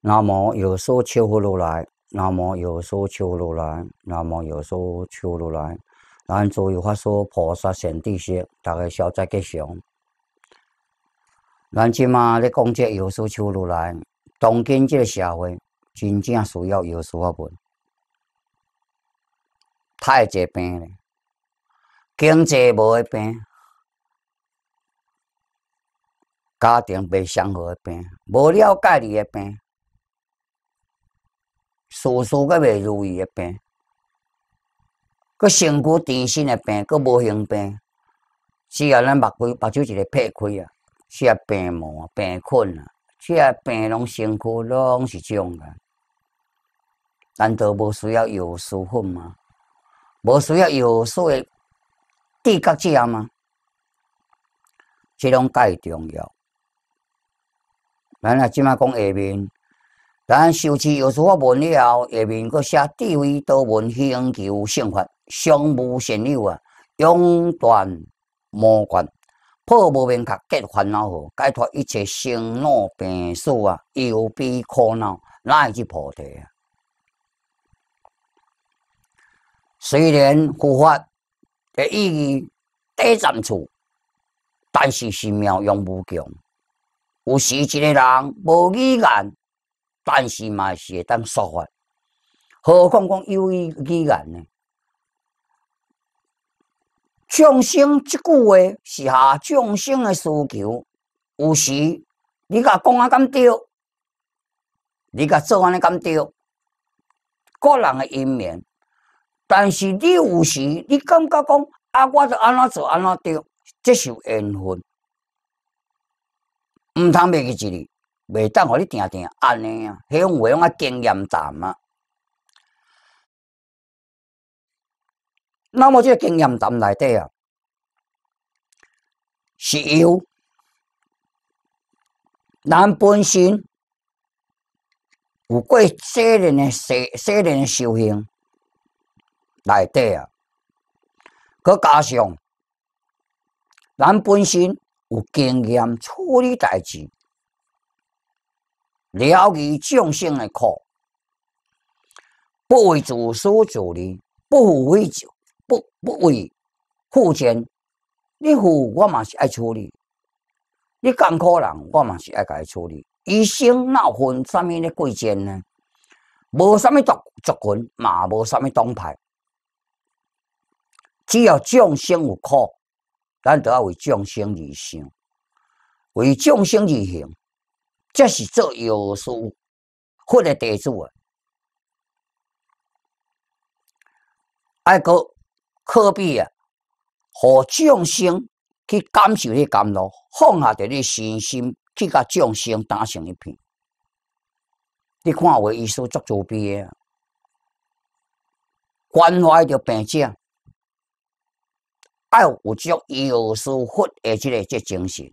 那么有说求佛如来，那么有说求如来，那么有说求如来，咱做有发说菩萨成地识，大家肖在吉祥。咱即马咧讲即有说求如来，当今这个社会真正需要有说法文，太济病了，经济无个病。家庭袂相和诶病，无了解你诶病，事事搁未如意诶病，搁身躯艰辛诶病，搁无形病。只要咱目规目睭一个撇开啊，是啊，病魔、啊，病困啊，这要病拢身躯拢是种个。难道无需要药师粉吗？无需要药所个滴胶剂吗？即种介重要。咱啊，即嘛讲下面，咱修持有时所问了后，下面佫写智慧多闻，兴求圣法，相无善友啊，永断魔关，破无明确解烦恼河，解脱一切生老病死啊，忧悲苦恼，乃去菩提啊。虽然佛法的意义一层处，但是是妙用无穷。有时一个人无语言，但是嘛是会当说话，何况讲有语语言呢？众生即句话是哈，众生的需求。有时你甲讲啊，咁对，你甲做啊，尼咁对，个人诶，因缘。但是你有时你感觉讲啊，我就安怎做安怎对，接受缘分。毋通袂记一理，袂当互你定定安尼啊！迄种话，许种经验谈啊。那么，即个经验谈里底啊，是要咱本身有过些年的、些些年的修行，里底啊，佮加上咱本身。有经验处理代志，了解众生的苦，不为自私自利，不为自，不不为护肩。你护我嘛是爱处理，你艰苦人我嘛是爱家处理。一生闹分啥物嘞贵贱呢？无啥物族族群，嘛无啥物党派，只要众生有苦。咱都要为众生而想，为众生而行，这是做药师或者地主啊。爱哥，可比啊，和众生去感受这甘露，放下着你身心，去甲众生打成一片。你看，为医术做慈悲啊，关怀着病症，爱有一种有师佛的这个这精神，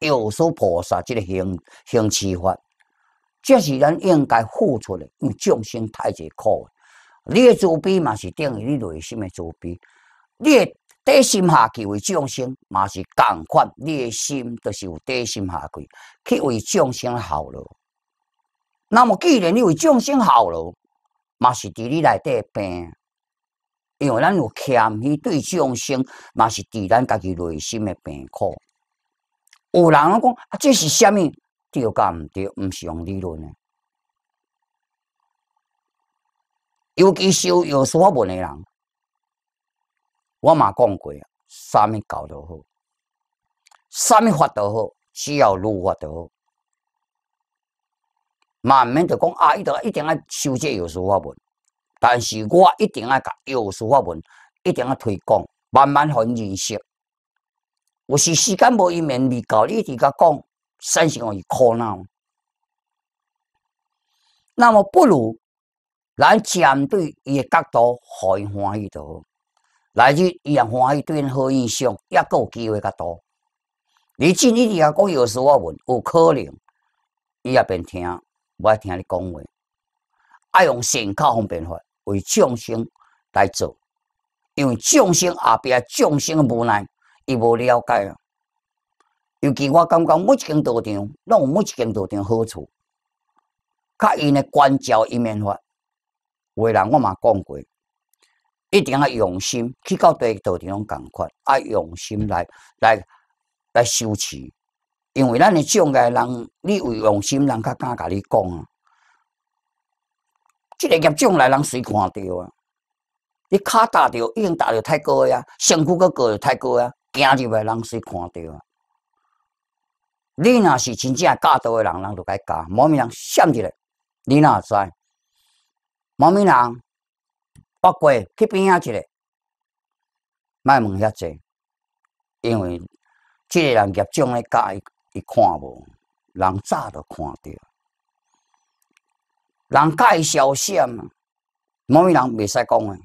有师菩萨这个行行持法，这是咱应该付出的。因为众生太侪苦，你的慈悲嘛是等于你内心的慈悲，你底心下去为众生嘛是共款，你的心都是有底心下去去为众生好了。那么既然你为众生好了，嘛是伫你内底病。因为咱有欠，伊对众生嘛是治咱家己内心的病苦。有人讲啊，这是啥物？对甲毋对，毋是用理论诶。尤其修有书法问诶人，我嘛讲过啊，啥物教都好，啥物法都好，只要路法都好，嘛毋免就讲啊，伊着一定爱修这有书法文。但是我一定要甲幼师法文，一定要推广，慢慢互人认识。有时时间无伊面未到，你一直甲讲，生心伊苦恼。那么不如咱针对伊个角度，互伊欢喜就好。来日伊也欢喜，对恁好印象，也个有机会较多。你真一直甲讲幼师法文，有可能伊也便听，无爱听你讲话，爱用信较方便法，为众生来做，因为众生后壁众生无奈，伊无了解啊。尤其我感觉每一间道场，拢有每一间道场好处。甲因的关照一面有话人我嘛讲过，一定要用心去到对道场讲觉，啊，用心来来来修持。因为咱的种个人，你有用心人，较敢甲你讲啊。即个业种来人谁看到啊？你脚踏着，已经踏着太高个啊，身躯搁过着太高啊，行入来人谁看到啊？你若是真正嫁到的人，人就该嫁。某名人闪一个，你若知？某名人，我过去边仔一个，卖问遐济，因为即个人业种来嫁，伊伊看无，人早都看到。人介绍消遣，某个人袂使讲诶，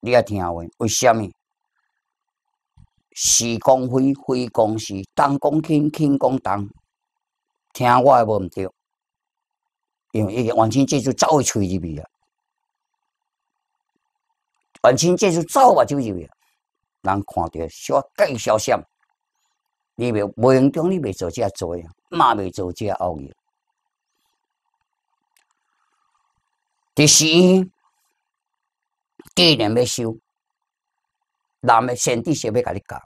你要听话，为虾米？事公非，非公事，东讲轻，轻讲东，听我诶无毋对？因为伊完全即支走去喙入去啊！完全即支走目睭入去啊！人看着小介绍遣，你袂无用中你袂做遮做，嘛袂做遮只学。第时，技能要修，男的先知是要给你教，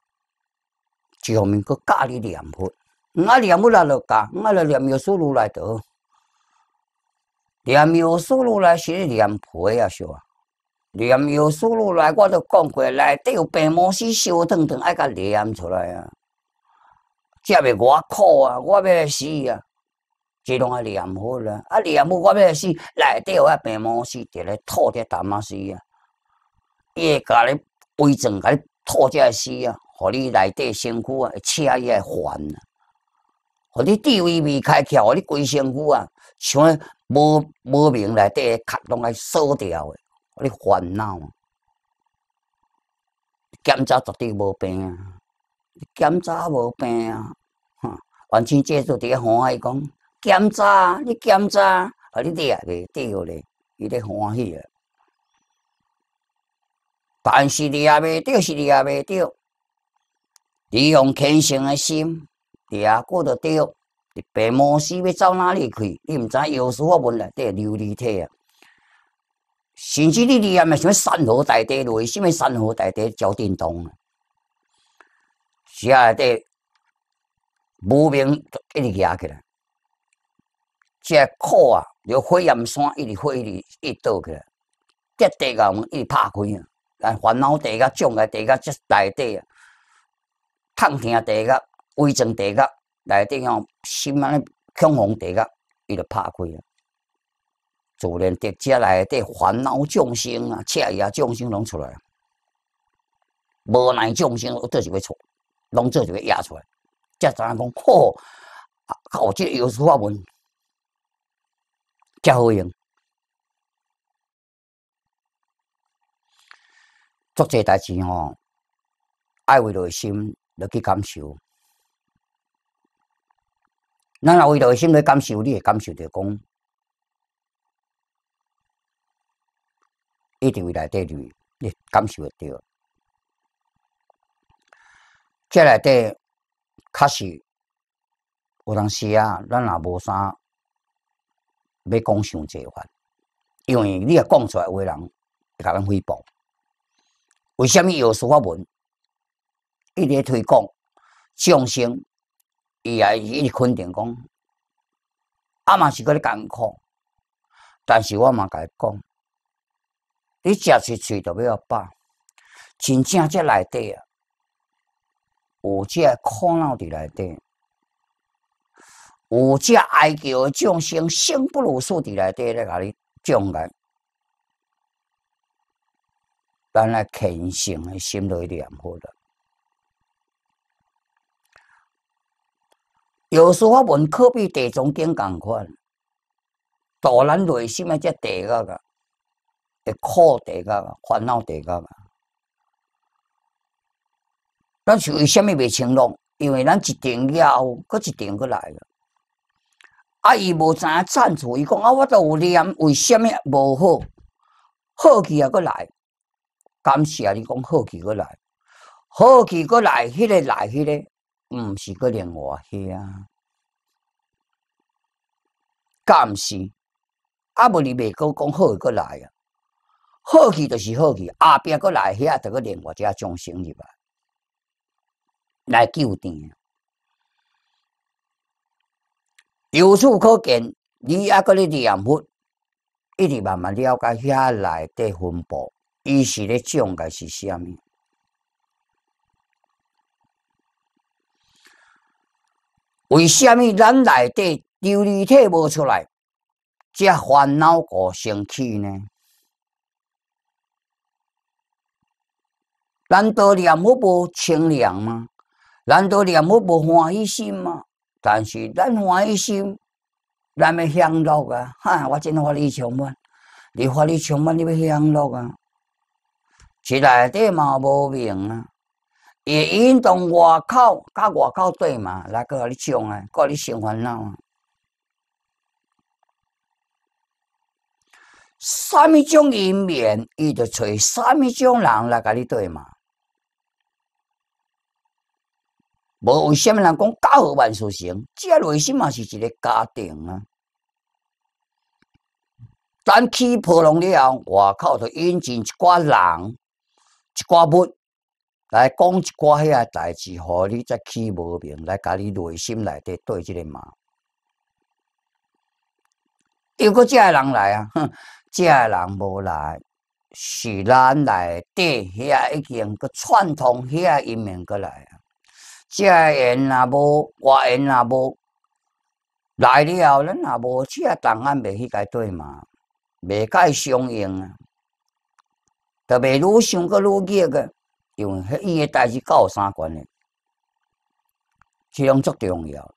就后面搁教你练佛。我练不来了，教我来练妙手如来得。练妙手如来是练佛啊，小啊！练妙手如来，我都讲过，内底有白毛师烧腾腾，爱个炼出来啊！真咪我苦啊，我要死啊！即拢啊念好啦，啊念佛，我欲死内底有下病魔死，就来吐下痰仔死啊！伊会甲你规装，甲你吐下死啊，互你内底身躯啊，切伊会烦啊！互你地位未开窍，互你规身躯啊，像个无无名内底个壳拢来锁掉诶，互你烦恼啊！检查绝对无病啊！检查无病啊！哈，完全即就伫个欢海讲。检查，你检查，啊！你抓个钓个，伊咧欢喜啊。但是钓未钓是钓未钓，你用虔诚的心钓，顾得你白母死要走哪里去？你毋知？有师我问来，底流离体啊！甚至你遐咪想欲山河大地落，甚物山河大地朝天堂啊？是啊，这无名一直掠起来。即个苦啊！了火焰山一直火，一直一直倒去。结地甲门一直拍开啊！但烦恼地甲种个地甲即内底啊，疼痛地甲、危症地甲内底向心安恐慌地甲，伊就拍开啊！自然直接来底烦恼众生啊、彻夜众生拢出来，无奈众生做一个出，拢做就个压出来，才知影讲苦啊！靠，即妖术法门。较好用，做这代志吼，爱为着心落去感受。咱若为着心咧感受，你会感受着讲，一定会来得着，你感受得到。即内底确实有当时啊，咱也无啥。要讲伤侪话，因为你也讲出来，有人会甲咱诽谤。为什么有法文一直推广众生？伊也伊肯定讲阿妈是佮你艰苦，但是我嘛甲伊讲，你食一嘴都不要饱，真正这内底啊，有只苦恼伫内底。有遮哀求诶众生，生不如死伫内底咧甲你障碍，咱来虔诚诶心内念佛啦。有时我们靠比地藏经共款，大然内心啊，只地甲啊，诶苦地甲啊，烦恼地甲啊。咱是为虾米未清落？因为咱一定了后，搁一定搁来个。啊，伊无知影忏悔，伊讲啊，我都有念，为虾米无好？好气啊，搁来！感谢你讲好气搁来，好气搁来，迄个来，迄个毋是个另外些啊？敢是？啊无你未讲讲好个来啊？好气就是好气，后壁搁来遐，着个另外只众生入来，来救有定？由此可见，你阿个咧念佛，一直慢慢了解遐内底分布，伊是咧种个是虾米？为什么咱内底流离体无出来，才烦恼个升起呢？难道念佛无清凉吗？难道念佛无欢喜心吗？但是咱欢喜心，咱要享乐啊！哈，我真欢喜充满，你欢喜充满，你要享乐啊！在内底嘛无明啊，也引动外口，甲外口对嘛，那个你争啊，个你生烦恼。啥咪种因缘，伊就找啥咪种人来甲你对嘛？无为虾米人讲家和万事兴？即个内心嘛是一个家庭啊！等起破浪了，外口就引进一寡人、一寡物来讲一寡遐个代志，互你再起无名来，甲你内心内底对即个骂。又果遮个人来啊，哼，遮个人无来，是咱来底遐已经个串通遐一面过来啊！遮因也无，外因也无，来了后咱也无，遮当案未去解对嘛，未改相应啊，就袂愈想佫愈急啊，因为迄伊个代志够有啥关系？一种足重要，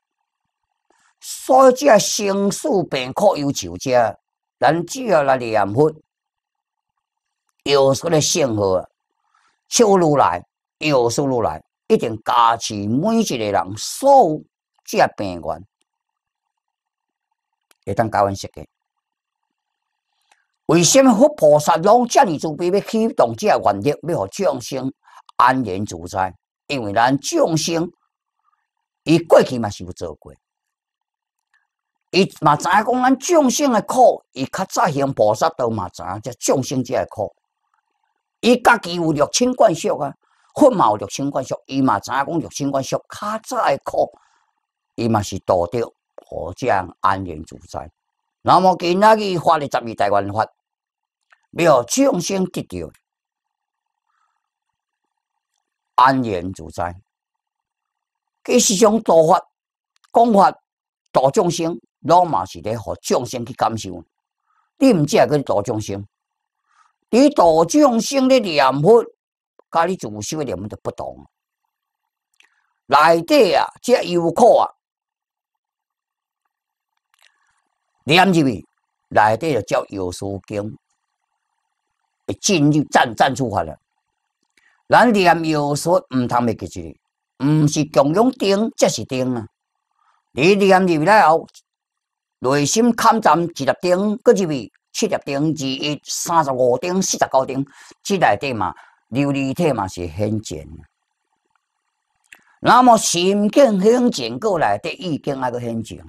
所以遮生死病苦忧愁者，咱只要来念佛，有佮你信佛，求如来，有求如来。一定加持每一个人所有这病源，会当教阮设计。为什么佛菩萨拢遮尔慈悲，要启动这愿力，要互众生安然自在？因为咱众生，伊过去嘛是有做过，伊嘛知影讲咱众生的苦，伊较早向菩萨都嘛知影即众生个苦，伊家己有六亲眷属啊。佛毛六亲眷属，伊嘛知影讲六亲眷属？卡早会哭，伊嘛是度掉，我这安然自在。那么今仔日发的十二大愿法，让众生得到安然自在。这是种度法、讲法、度众生，拢嘛是咧互众生去感受。你们在去度众生，你度众生咧念佛。家里祖师我们都不懂，内地啊，这游客啊，念入去内就叫游说经，会进入战战出发了。咱念游说唔通袂记句，唔是共用顶，即是顶啊！你念入了后，内心抗战七粒顶，搁入去七粒顶二一，三十五顶、四十九顶，这内地嘛。琉璃体嘛是很静，那么心境很静过来的意境，那个很静。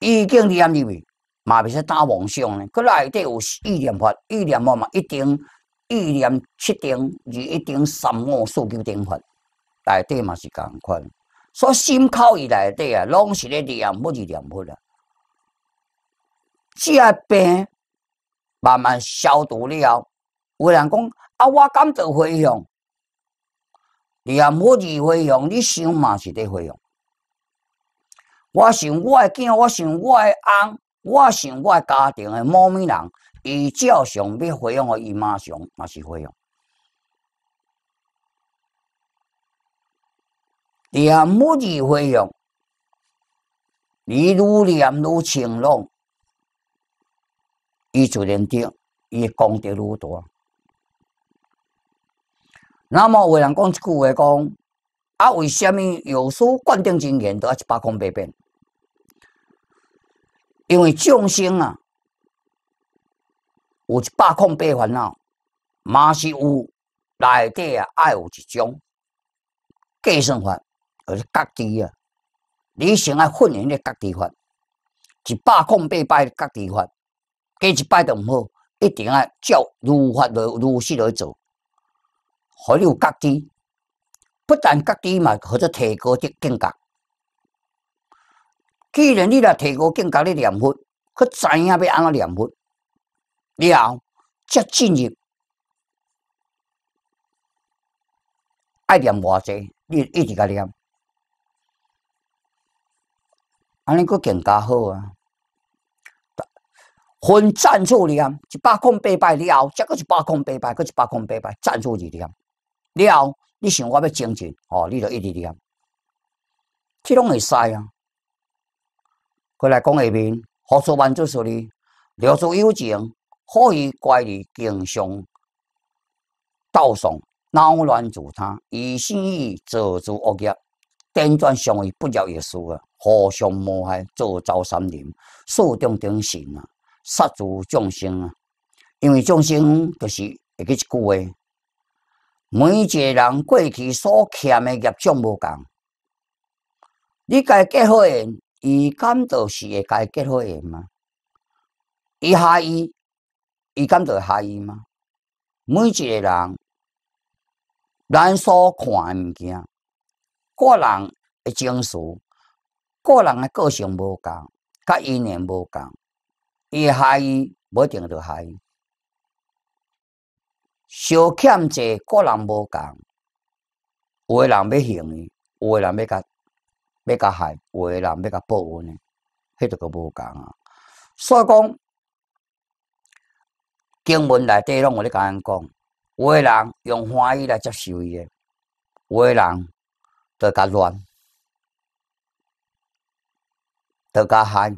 意境念入去嘛，咪说大妄想呢。佮内底有意念法，意念嘛嘛一定意念七定，二一定三五、四九等法，内底嘛是共款。所以心口以内底啊，拢是咧念，要念佛啦。只一病慢慢消毒了，有人讲。啊！我甘做回向，啊，母子回向，你想嘛是得回向。我想我的囝，我想我的翁，我想我的家庭的某咪人，伊照常要回向，伊马上嘛是回向。念母子回向，你愈念愈清朗，伊就然得，伊功德愈大。那么有人讲一句话，讲啊，为什么有书冠定经言都要一百空百变？因为众生啊，有一百空百烦恼，嘛是有内底啊，爱有一种计算法，或是格局啊，你想啊训练的格局法，一百空八百格局法，过一拜都毋好，一定啊照如法如如是而做。何里有价值？不但各地嘛，或者提高即境界。既然你来提高境界，你念佛，佮怎样被安了念佛？了，即进入爱念偌济，你一直甲念，安尼佫更加好啊！分赞助念一百空八百，了，再个一百空八百，佮一百空八百赞助二念。了，你想我要精进哦，你就一直念，这拢会使啊。过来讲下面，佛说万祖说哩：，留住有情，可以乖离经常斗上，恼乱自他，以心意造诸恶业，颠转相为不饶业事啊，互相谋害，造造三林，树中等神啊，杀诸众生啊，因为众生就是会记一句话。每一个人过去所欠的业障无共，你该结好的，伊感到是会该结福的吗？伊害伊，伊感到害伊吗？每一个人，咱所看的物件，个人的情绪，个人的个性无共，甲因缘无共，伊害伊，无一定著害伊。小欠债，个人无共，有诶人要行伊，有诶人要甲要甲害，有诶人要甲报恩呢，迄个都无共啊。所以讲，经文内底，拢有咧甲人讲，有诶人用欢喜来接受伊诶，有诶人著甲乱，著甲害。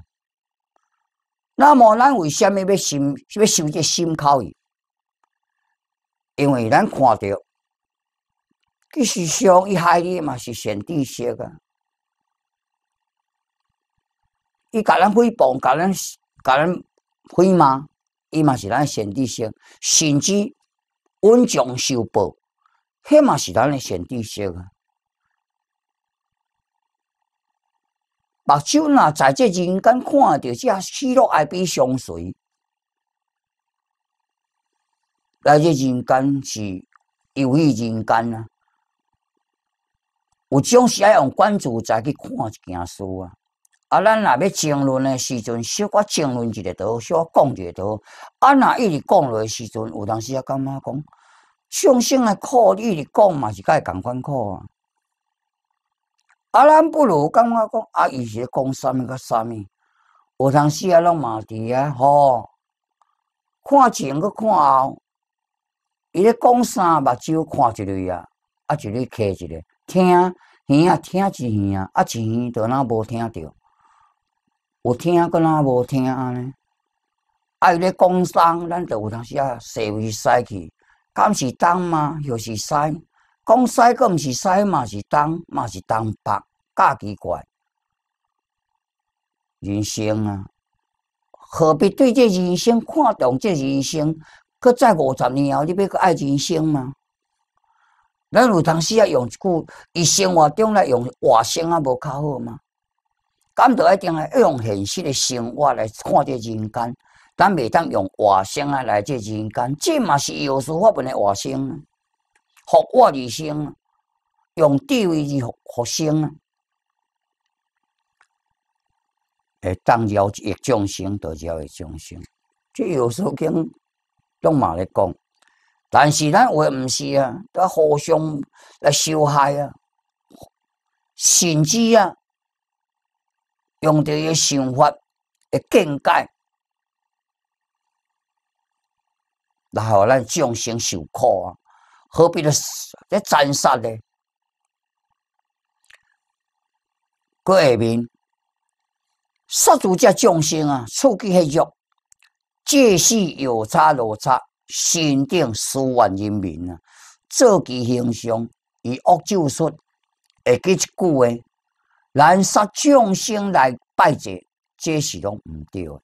那么咱为虾米要心要受一个心口伊？因为咱看到，事实上，伊害你嘛是先知悉啊！伊甲咱诽谤，甲咱甲咱诽骂，伊嘛是咱先知悉。甚至恩章修报，迄嘛是咱的先知悉啊！目睭呐，在这人间看得到，是喜怒哀悲相随。来即人间是有意人间啊！有种是爱用关注再去看一件事啊！啊，咱若要争论诶时阵，小可争论一个多，小可讲一个多。啊，若一直讲落时阵，有当时啊，感觉讲，上升诶苦，一直讲嘛是甲伊共款苦啊！啊，咱不如感觉讲啊，伊是讲啥物甲啥物，有当时啊，拢嘛伫啊吼，看前搁看后。伊咧讲三，目睭看一里啊，啊就咧揢一咧听耳啊听一耳啊，啊一耳倒哪无听着，有听搁哪无听安尼？啊伊咧讲三，咱就有当时啊社会西去，敢是东吗？又是西？讲西，毋是西嘛？是东嘛？是东北？假奇怪！人生啊，何必对这人生看重这人生？搁再五十年后，你欲个爱人生吗？咱有当时啊用一句，伊生活中来用话生啊无较好吗？感着一定系用现实的生活来看这人间，咱未当用话生啊来这人间，这嘛是耶稣法门的话生，福活而生，用地位而福生啊。诶，当了一众生，得着一众生，这时候经。用马来讲，但是咱话毋是啊，都互相来受害啊，甚至啊，用着伊想法、个境界，然后咱众生受苦啊，何必咧咧斩杀咧？国下面，杀主家众生啊，刺激迄肉。这是有差无差，心定四万人民啊！做其形象以恶咒术，诶，给一句诶，难杀众生来拜祭，这是拢毋对诶。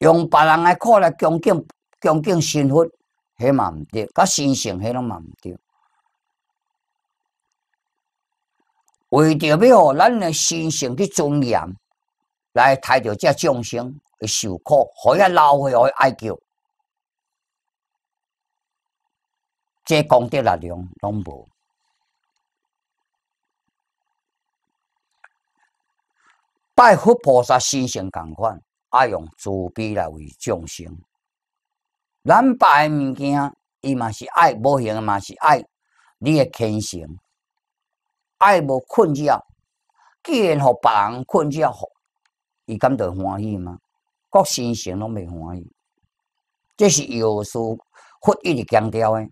用别人诶苦来恭敬恭敬神佛，迄嘛毋对，甲心性迄拢嘛毋对。为着要互咱诶心性去尊严，来抬着遮众生。会受苦，互相老去，互相哀求，即功德力量拢无。拜佛菩萨心性同款，爱用慈悲来为众生。咱拜诶物件，伊嘛是爱，无形嘛是爱，你诶虔诚，爱无困扰，既然互别人困扰，伊敢着欢喜吗？各心性拢袂欢喜，这是药师佛一直强调诶。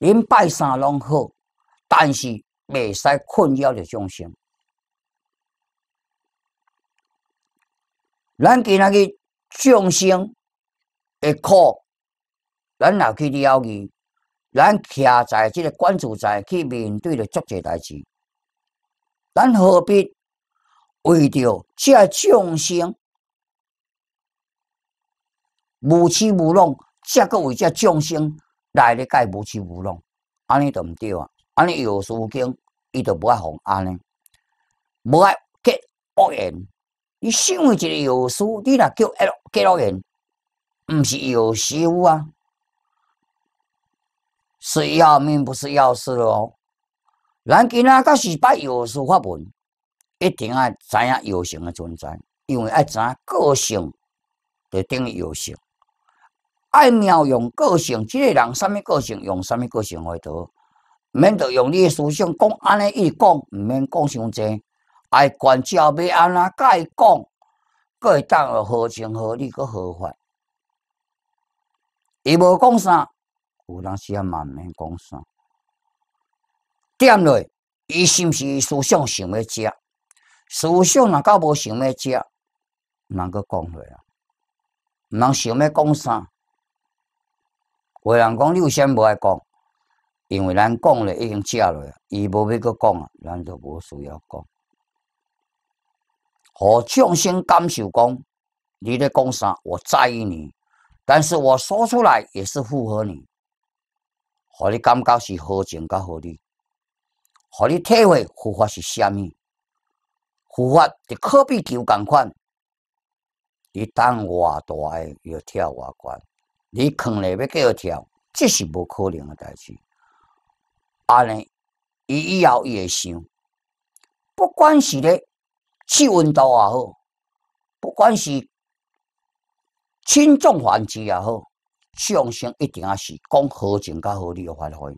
恁拜三拢好，但是未使困扰着众生。咱今仔日众生会苦，咱也去了解，咱徛在即个观自在去面对着足侪代志，咱何必为着这众生？无欺无弄，这个为这众生来咧解无欺无弄，安尼都毋对啊！安尼药师经，伊就无爱弘安尼，无爱结恶缘。你为一个药师，你若叫结恶缘，毋是药师啊，是要命不是药师咯。咱今仔到是拜药师法门，一定爱知影药性的存在，因为爱知影个性就等于药性。爱妙用个性，即个人，啥物个性用啥物个性为得，免着用你诶思想讲安尼，伊讲毋免讲伤济，爱管教要安怎甲伊讲，佫会当有合情合理，佫合法。伊无讲啥，有当时也万免讲啥。点落，伊是毋是思想想要食？思想若到无想要食，唔通佫讲话啊，唔通想要讲啥？有人讲你有啥不爱讲，因为咱讲了已经吃落啊，伊无要搁讲啊，咱就无需要讲。互众生感受讲，你在讲啥？我在意你，但是我说出来也是符合你，互你感觉是何情和合理，互你体会佛法是啥物？佛法就可比球同款，你等偌大个要跳偌高。你困咧，要续跳，这是无可能的代志。啊尼，伊以后伊会想，不管是咧气温度也好，不管是轻重缓急也好，上升一定啊是讲好情较好理的发挥。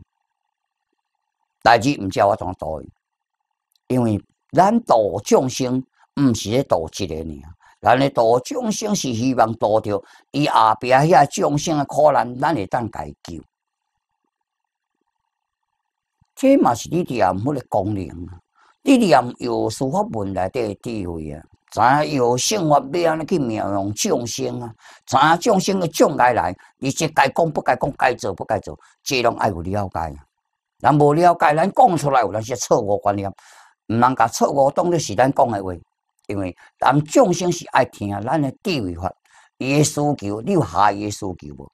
代志毋知我怎啊做去，因为咱度众生，毋是咧度一个尔。咱诶度众生是希望度着伊后壁遐众生诶苦难，咱会当解救。这嘛是你念佛嘅功能，你念有师法文内底智慧啊，知影有生活要安尼去命用众生啊？知影众生诶种该来，而且该讲不该讲，该做不该做，这拢爱有了解。啊。人无了解，咱讲出来有那些错误观念，毋通甲错误当做是咱讲诶话。因为咱众生是爱听咱的地位法，伊诶需求，你有下伊诶需求无？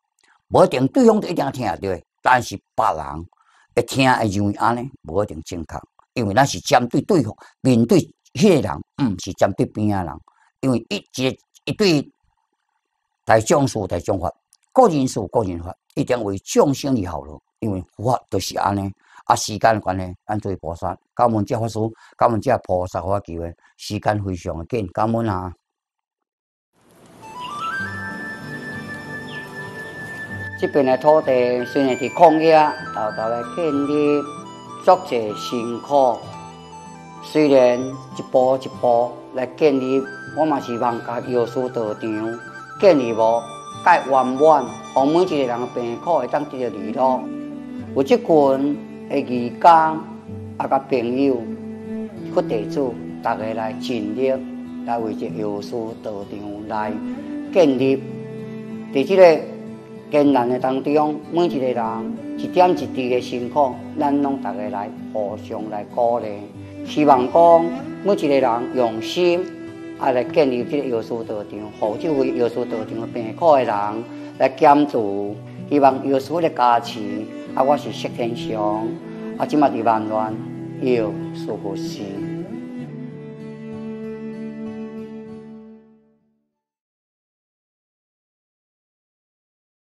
无一定对方就一定听，对？但是别人会听会认为安尼，无一定正确。因为咱是针对对方，面对迄个人，毋是针对边啊人。因为一节一对，大众生大众法，个人事个人法，一定为众生嘅好咯，因为佛法就是安尼。啊，时间关系，咱做菩萨，感恩这法师，感恩这菩萨我求诶，时间非常诶紧，感恩啊！这边诶土地虽然是空野，但但来建立作者辛苦，虽然一步一步来建立，我嘛希望甲药师道场建立无，圆满，完，每一个人诶病苦会当得到医了，有即款。诶，义工啊，甲朋友、阔地主，大家来尽力来为这药师道场来建立。伫这个艰难的当中，每一个人一点一滴的辛苦，咱拢大家来互相来鼓励。希望讲每一个人用心，啊来建立这个药师道场，辅助药师道场病苦的人来监助。希望药师的加持。啊，我是石天祥，啊，今麦伫万峦有舒服死。